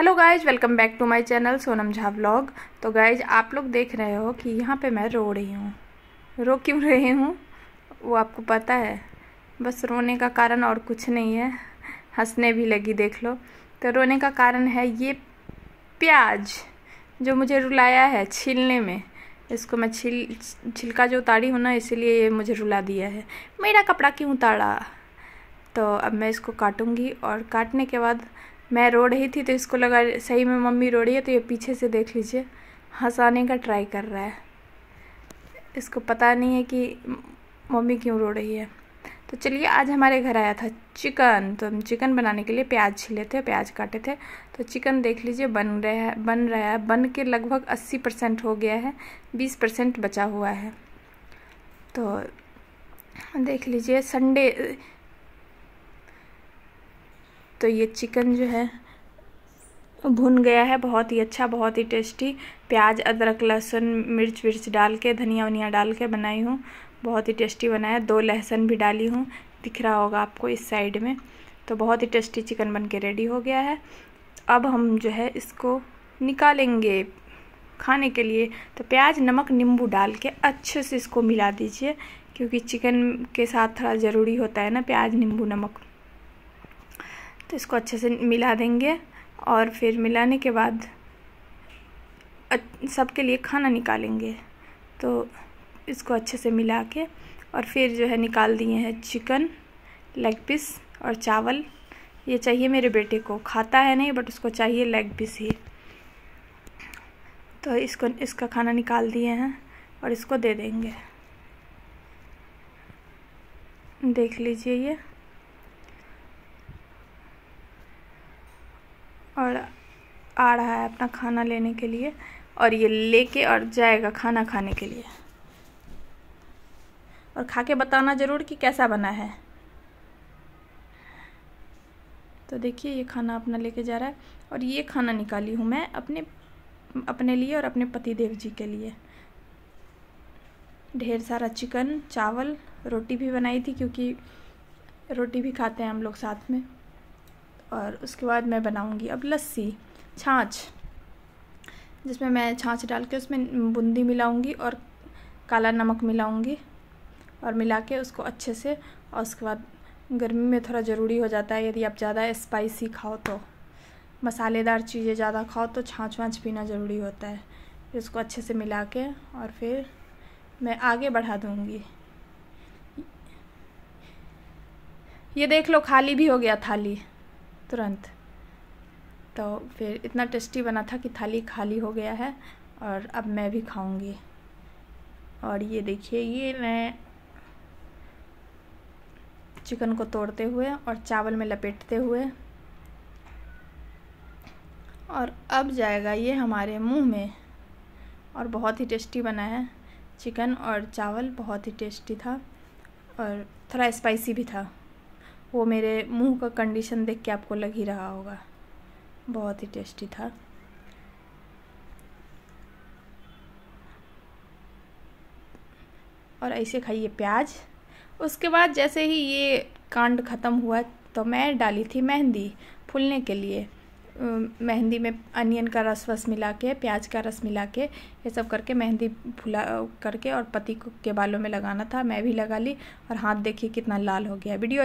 hello guys welcome back to my channel Sonam Jha vlog तो guys आप लोग देख रहे हो कि यहाँ पे मैं रो रही हूँ रो क्यों रही हूँ वो आपको पता है बस रोने का कारण और कुछ नहीं है हंसने भी लगी देख लो तो रोने का कारण है ये प्याज जो मुझे रुलाया है छीलने में इसको मैं छिल छिलका जो उतारी हूँ ना इसीलिए ये मुझे रुला दिया है मेरा कपड़ा क्यों उतारा तो अब मैं इसको काटूँगी और काटने के बाद मैं रो रही थी तो इसको लगा सही में मम्मी रो रही है तो ये पीछे से देख लीजिए हंसाने का ट्राई कर रहा है इसको पता नहीं है कि मम्मी क्यों रो रही है तो चलिए आज हमारे घर आया था चिकन तो हम चिकन बनाने के लिए प्याज छिले थे प्याज काटे थे तो चिकन देख लीजिए बन रहा है बन रहा है बन के लगभग अस्सी परसेंट हो गया है बीस परसेंट बचा हुआ है तो देख लीजिए संडे तो ये चिकन जो है भुन गया है बहुत ही अच्छा बहुत ही टेस्टी प्याज अदरक लहसुन मिर्च विर्च डाल के धनिया वनिया डाल के बनाई हूँ बहुत ही टेस्टी बनाया दो लहसुन भी डाली हूँ दिख रहा होगा आपको इस साइड में तो बहुत ही टेस्टी चिकन बन के रेडी हो गया है अब हम जो है इसको निकालेंगे खाने के लिए तो प्याज नमक नींबू डाल के अच्छे से इसको मिला दीजिए क्योंकि चिकन के साथ थोड़ा ज़रूरी होता है ना प्याज नींबू नमक तो इसको अच्छे से मिला देंगे और फिर मिलाने के बाद सबके लिए खाना निकालेंगे तो इसको अच्छे से मिला के और फिर जो है निकाल दिए हैं चिकन लेग पीस और चावल ये चाहिए मेरे बेटे को खाता है नहीं बट उसको चाहिए लेग पीस ही तो इसको इसका खाना निकाल दिए हैं और इसको दे देंगे देख लीजिए ये और आ रहा है अपना खाना लेने के लिए और ये लेके और जाएगा खाना खाने के लिए और खा के बताना ज़रूर कि कैसा बना है तो देखिए ये खाना अपना लेके जा रहा है और ये खाना निकाली हूँ मैं अपने अपने लिए और अपने पति देव जी के लिए ढेर सारा चिकन चावल रोटी भी बनाई थी क्योंकि रोटी भी खाते हैं हम लोग साथ में और उसके बाद मैं बनाऊँगी अब लस्सी छाछ जिसमें मैं छाछ डाल के उसमें बूंदी मिलाऊँगी और काला नमक मिलाऊँगी और मिला के उसको अच्छे से और उसके बाद गर्मी में थोड़ा ज़रूरी हो जाता है यदि आप ज़्यादा स्पाइसी खाओ तो मसालेदार चीज़ें ज़्यादा खाओ तो छाछ वाँछ पीना ज़रूरी होता है फिर उसको अच्छे से मिला के और फिर मैं आगे बढ़ा दूँगी ये देख लो खाली भी हो गया थाली तुरंत तो फिर इतना टेस्टी बना था कि थाली खाली हो गया है और अब मैं भी खाऊंगी और ये देखिए ये मैं चिकन को तोड़ते हुए और चावल में लपेटते हुए और अब जाएगा ये हमारे मुंह में और बहुत ही टेस्टी बना है चिकन और चावल बहुत ही टेस्टी था और थोड़ा स्पाइसी भी था वो मेरे मुंह का कंडीशन देख के आपको लग ही रहा होगा बहुत ही टेस्टी था और ऐसे खाइए प्याज उसके बाद जैसे ही ये कांड ख़त्म हुआ तो मैं डाली थी मेहंदी फूलने के लिए मेहंदी में अनियन का रस वस मिला के प्याज का रस मिला के ये सब करके मेहंदी फुला करके और पति के बालों में लगाना था मैं भी लगा ली और हाथ देखिए कितना लाल हो गया वीडियो